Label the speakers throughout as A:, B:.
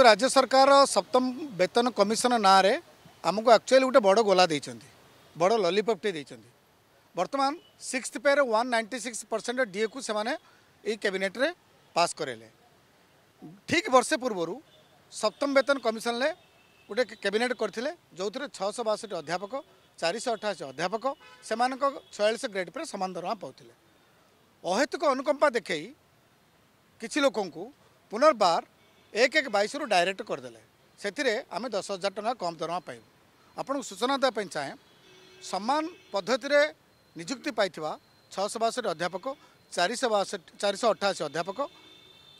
A: କିନ୍ତୁ ରାଜ୍ୟ ସରକାର ସପ୍ତମ ବେତନ କମିଶନ ନାଁରେ ଆମକୁ ଆକ୍ଚୁଆଲି ଗୋଟେ ବଡ଼ ଗୋଲା ଦେଇଛନ୍ତି ବଡ଼ ଲଲିପପ୍ଟେ ଦେଇଛନ୍ତି ବର୍ତ୍ତମାନ ସିକ୍ସଥ ପେ'ରେ ୱାନ୍ ନାଇଣ୍ଟି ସିକ୍ସ ପରସେଣ୍ଟ ଡିଏକୁ ସେମାନେ ଏଇ କ୍ୟାବିନେଟ୍ରେ ପାସ୍ କରେଇଲେ ଠିକ୍ ବର୍ଷେ ପୂର୍ବରୁ ସପ୍ତମ ବେତନ କମିଶନରେ ଗୋଟେ କ୍ୟାବିନେଟ୍ କରିଥିଲେ ଯେଉଁଥିରେ ଛଅଶହ ବାଷଠି ଅଧ୍ୟାପକ ଚାରିଶହ ଅଠାଅଶୀ ଅଧ୍ୟାପକ ସେମାନଙ୍କ ଛୟାଳିଶ ଗ୍ରେଡ଼୍ ପରେ ସମାନ ଦରମା ପାଉଥିଲେ ଅହେତୁକ ଅନୁକମ୍ପା ଦେଖାଇ କିଛି ଲୋକଙ୍କୁ ପୁନର୍ବାର एक एक बैशु डायरेक्ट करदे से आम दस हजार टाँग कम दरमा पाइबू आपण सूचना देवाई चाहे सामान पद्धति निजुक्ति पाई छःश बासठ अध्यापक चारिश बासठ चारिश अठाशी अध्यापक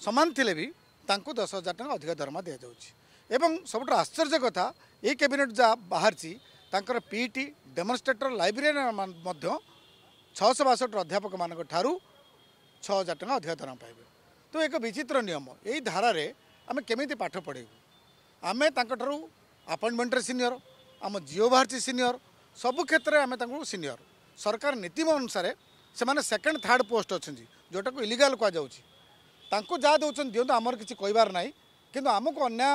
A: सामान थे भी तांको दस हजार टाँग अधिक दरमा दि जाऊँगी एवं सबुठ आश्चर्य कथा ये कैबिनेट जहाँ बाहर ତାଙ୍କର ପିଇଟି ଡେମନଷ୍ଟ୍ରେଟର ଲାଇବ୍ରେରିଆନ୍ ମଧ୍ୟ बासठ अध्यापक ଅଧ୍ୟାପକମାନଙ୍କ ଠାରୁ ଛଅ ହଜାର ଟଙ୍କା ଅଧିକ ଦରମା ପାଇବେ ତ ଏକ ବିଚିତ୍ର ନିୟମ ଏହି ଧାରାରେ ଆମେ କେମିତି ପାଠ ପଢ଼େଇବୁ ଆମେ ତାଙ୍କଠାରୁ ଆପଏଣ୍ଟମେଣ୍ଟରେ ସିନିୟର ଆମ ଜିଓ ବାହାରିଛି ସିନିୟର ସବୁ କ୍ଷେତ୍ରରେ ଆମେ ତାଙ୍କୁ ସିନିୟର ସରକାର ନୀତି ଅନୁସାରେ ସେମାନେ ସେକେଣ୍ଡ ଥାର୍ଡ଼ ପୋଷ୍ଟ ଅଛନ୍ତି ଯେଉଁଟାକୁ ଇଲିଗାଲ କୁହାଯାଉଛି ତାଙ୍କୁ ଯାହା ଦେଉଛନ୍ତି ଦିଅନ୍ତୁ ଆମର କିଛି କହିବାର ନାହିଁ କିନ୍ତୁ ଆମକୁ ଅନ୍ୟାୟ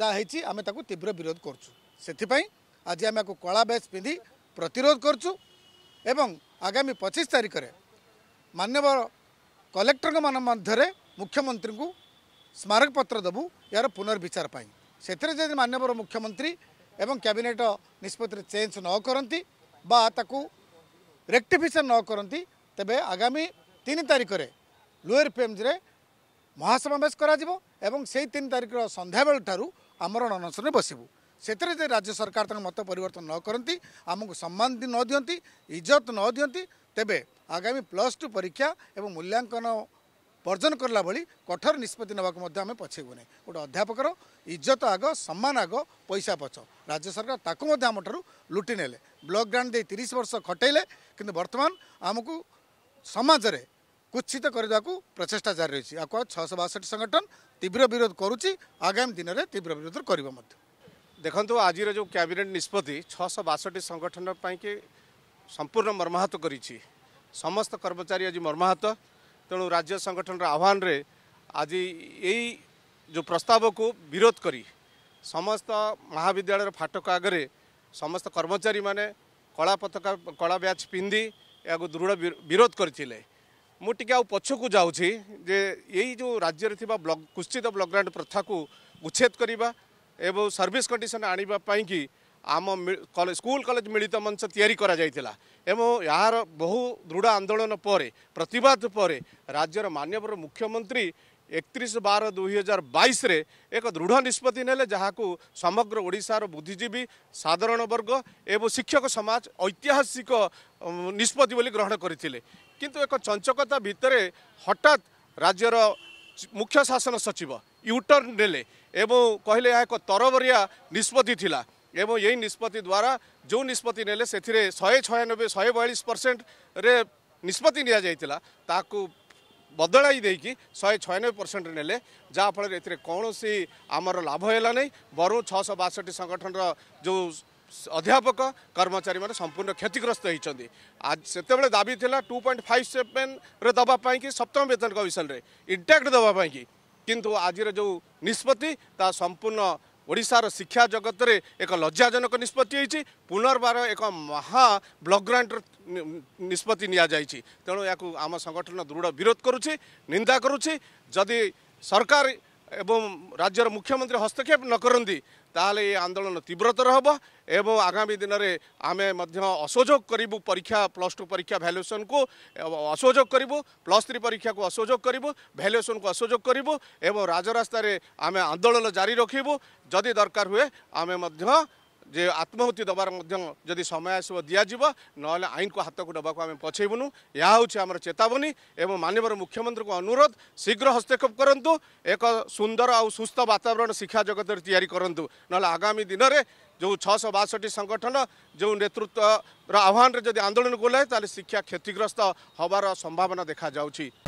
A: ଯାହା ହେଇଛି ଆମେ ତାକୁ ତୀବ୍ର ବିରୋଧ କରୁଛୁ ସେଥିପାଇଁ ଆଜି ଆମେ ଏହାକୁ କଳା ବେଶ ପିନ୍ଧି ପ୍ରତିରୋଧ କରୁଛୁ ଏବଂ ଆଗାମୀ ପଚିଶ ତାରିଖରେ ମାନ୍ୟବର କଲେକ୍ଟରଙ୍କ ମଧ୍ୟରେ ମୁଖ୍ୟମନ୍ତ୍ରୀଙ୍କୁ ସ୍ମାରକପତ୍ର ଦେବୁ ଏହାର ପୁନର୍ବିଚାର ପାଇଁ ସେଥିରେ ଯଦି ମାନ୍ୟବର ମୁଖ୍ୟମନ୍ତ୍ରୀ ଏବଂ କ୍ୟାବିନେଟ୍ ନିଷ୍ପତ୍ତିରେ ଚେଞ୍ଜ ନ କରନ୍ତି ବା ତାକୁ ରେକ୍ଟିଫିକେସନ୍ ନ କରନ୍ତି ତେବେ ଆଗାମୀ ତିନି ତାରିଖରେ ଲୋୟର ପିଏମ୍ଜିରେ ମହାସମାବେଶ କରାଯିବ ଏବଂ ସେହି ତିନି ତାରିଖର ସନ୍ଧ୍ୟାବେଳ ଠାରୁ ଆମର ଅନଶନରେ ବସିବୁ ସେଥିରେ ଯଦି ରାଜ୍ୟ ସରକାର ତାଙ୍କ ମତ ପରିବର୍ତ୍ତନ ନ କରନ୍ତି ଆମକୁ ସମ୍ମାନ ନ ଦିଅନ୍ତି ଇଜ୍ଜତ ନ ଦିଅନ୍ତି ତେବେ ଆଗାମୀ ପ୍ଲସ୍ ଟୁ ପରୀକ୍ଷା ଏବଂ ମୂଲ୍ୟାଙ୍କନ ବର୍ଜନ କରିଲା ଭଳି କଠୋର ନିଷ୍ପତ୍ତି ନେବାକୁ ମଧ୍ୟ ଆମେ ପଛେଇବୁ ନାହିଁ ଗୋଟେ ଅଧ୍ୟାପକର ଇଜ୍ଜତ ଆଗ ସମ୍ମାନ ଆଗ ପଇସା ପଛ ରାଜ୍ୟ ସରକାର ତାକୁ ମଧ୍ୟ ଆମଠାରୁ ଲୁଟି ନେଲେ ବ୍ଲକ୍ ଗ୍ରାଣ୍ଡ ଦେଇ ତିରିଶ ବର୍ଷ ଖଟେଇଲେ କିନ୍ତୁ ବର୍ତ୍ତମାନ ଆମକୁ ସମାଜରେ କୁଚ୍ଛିତ କରିବାକୁ ପ୍ରଚେଷ୍ଟା ଜାରି ରହିଛି ଆକୁ ଆଉ ଛଅଶହ ବାଷଠି ସଂଗଠନ ତୀବ୍ର ବିରୋଧ କରୁଛି ଆଗାମୀ
B: ଦିନରେ ତୀବ୍ର ବିରୋଧ କରିବ ମଧ୍ୟ ଦେଖନ୍ତୁ ଆଜିର ଯେଉଁ କ୍ୟାବିନେଟ୍ ନିଷ୍ପତ୍ତି ଛଅଶହ ବାଷଠି ସଂଗଠନ ପାଇଁକି ସମ୍ପୂର୍ଣ୍ଣ ମର୍ମାହତ କରିଛି ସମସ୍ତ କର୍ମଚାରୀ ଆଜି ମର୍ମାହତ ତେଣୁ ରାଜ୍ୟ ସଂଗଠନର ଆହ୍ୱାନରେ ଆଜି ଏଇ ଯେଉଁ ପ୍ରସ୍ତାବକୁ ବିରୋଧ କରି ସମସ୍ତ ମହାବିଦ୍ୟାଳୟର ଫାଟକ ଆଗରେ ସମସ୍ତ କର୍ମଚାରୀମାନେ କଳା ପତାକା କଳା ବ୍ୟାଚ୍ ପିନ୍ଧି ଏହାକୁ ଦୃଢ଼ ବିରୋଧ କରିଥିଲେ ମୁଁ ଟିକିଏ ଆଉ ପଛକୁ ଯାଉଛି ଯେ ଏଇ ଯେଉଁ ରାଜ୍ୟରେ ଥିବା ବ୍ଲକ କୁଶ୍ଚିତ ବ୍ଲକ ଗ୍ରାଣ୍ଟ ପ୍ରଥାକୁ ଉଚ୍ଛେଦ କରିବା ଏବଂ ସର୍ଭିସ୍ କଣ୍ଡିସନ୍ ଆଣିବା ପାଇଁକି ଆମ ସ୍କୁଲ କଲେଜ ମିଳିତ ମଞ୍ଚ ତିଆରି କରାଯାଇଥିଲା ଏବଂ ଏହାର ବହୁ ଦୃଢ଼ ଆନ୍ଦୋଳନ ପରେ ପ୍ରତିବାଦ ପରେ ରାଜ୍ୟର ମାନ୍ୟବର ମୁଖ୍ୟମନ୍ତ୍ରୀ ଏକତିରିଶ ବାର ଦୁଇହଜାର ବାଇଶରେ ଏକ ଦୃଢ଼ ନିଷ୍ପତ୍ତି ନେଲେ ଯାହାକୁ ସମଗ୍ର ଓଡ଼ିଶାର ବୁଦ୍ଧିଜୀବୀ ସାଧାରଣ ବର୍ଗ ଏବଂ ଶିକ୍ଷକ ସମାଜ ଐତିହାସିକ ନିଷ୍ପତ୍ତି ବୋଲି ଗ୍ରହଣ କରିଥିଲେ କିନ୍ତୁ ଏକ ଚଞ୍ଚକତା ଭିତରେ ହଠାତ୍ ରାଜ୍ୟର ମୁଖ୍ୟ ଶାସନ ସଚିବ ୟୁଟର୍ଣ୍ଣ ନେଲେ ଏବଂ କହିଲେ ଏହା ଏକ ତରବରିଆ ନିଷ୍ପତ୍ତି ଥିଲା ए द्वारा जो निष्पत्ति नेले शे छयानब्बे शे बयास पर्सेन्ट निष्पत्ति निजाइला बदलैदेक शे छयानब्बे पर्सेन्ट नेले जाफल एउन आमर लाभानी बरु छ बासट्टी सङ्गठन र जो अध्यापक कर्मचारी संपूर्ण क्षतिग्रस्त सम्पूर्ण क्षतिग्रस्तेबे दाबी थि टु पोइन्ट फाइभ सेमेन कि सप्तम वेतन कमिसन इन्ट्याक्ट दबाईक आज र जो निष्पत्ति संपूर्ण ଓଡ଼ିଶାର ଶିକ୍ଷା ଜଗତରେ ଏକ ଲଜ୍ଜାଜନକ ନିଷ୍ପତ୍ତି ହୋଇଛି ପୁନର୍ବାର ଏକ ମହା ବ୍ଲକ୍ ଗ୍ରାଣ୍ଟର ନିଷ୍ପତ୍ତି ନିଆଯାଇଛି ତେଣୁ ଏହାକୁ ଆମ ସଂଗଠନ ଦୃଢ଼ ବିରୋଧ କରୁଛି ନିନ୍ଦା କରୁଛି ଯଦି ସରକାର ଏବଂ ରାଜ୍ୟର ମୁଖ୍ୟମନ୍ତ୍ରୀ ହସ୍ତକ୍ଷେପ ନ କରନ୍ତି ତାହେଲେ ଏ ଆନ୍ଦୋଳନ ତୀବ୍ରତର ହେବ ଏବଂ ଆଗାମୀ ଦିନରେ ଆମେ ମଧ୍ୟ ଅସହଯୋଗ କରିବୁ ପରୀକ୍ଷା ପ୍ଲସ୍ ଟୁ ପରୀକ୍ଷା ଭାଲ୍ୟୁଏସନ୍କୁ ଅସହଯୋଗ କରିବୁ ପ୍ଲସ୍ ଥ୍ରୀ ପରୀକ୍ଷାକୁ ଅସହଯୋଗ କରିବୁ ଭାଲ୍ୟୁଏସନ୍କୁ ଅସହଯୋଗ କରିବୁ ଏବଂ ରାଜରାସ୍ତାରେ ଆମେ ଆନ୍ଦୋଳନ ଜାରି ରଖିବୁ ଯଦି ଦରକାର ହୁଏ ଆମେ ମଧ୍ୟ ଯେ ଆତ୍ମାହୁତି ଦେବାର ମଧ୍ୟ ଯଦି ସମୟ ଆସିବ ଦିଆଯିବ ନହେଲେ ଆଇନକୁ ହାତକୁ ଦେବାକୁ ଆମେ ପଛେଇବୁନୁ ଏହା ହେଉଛି ଆମର ଚେତାବନୀ ଏବଂ ମାନ୍ୟବର ମୁଖ୍ୟମନ୍ତ୍ରୀଙ୍କୁ ଅନୁରୋଧ ଶୀଘ୍ର ହସ୍ତକ୍ଷେପ କରନ୍ତୁ ଏକ ସୁନ୍ଦର ଆଉ ସୁସ୍ଥ ବାତାବରଣ ଶିକ୍ଷା ଜଗତରେ ତିଆରି କରନ୍ତୁ ନହେଲେ ଆଗାମୀ ଦିନରେ ଯେଉଁ ଛଅଶହ ବାଷଠି ସଂଗଠନ ଯେଉଁ ନେତୃତ୍ୱର ଆହ୍ୱାନରେ ଯଦି ଆନ୍ଦୋଳନ କଲେ ତାହେଲେ ଶିକ୍ଷା କ୍ଷତିଗ୍ରସ୍ତ ହେବାର ସମ୍ଭାବନା ଦେଖାଯାଉଛି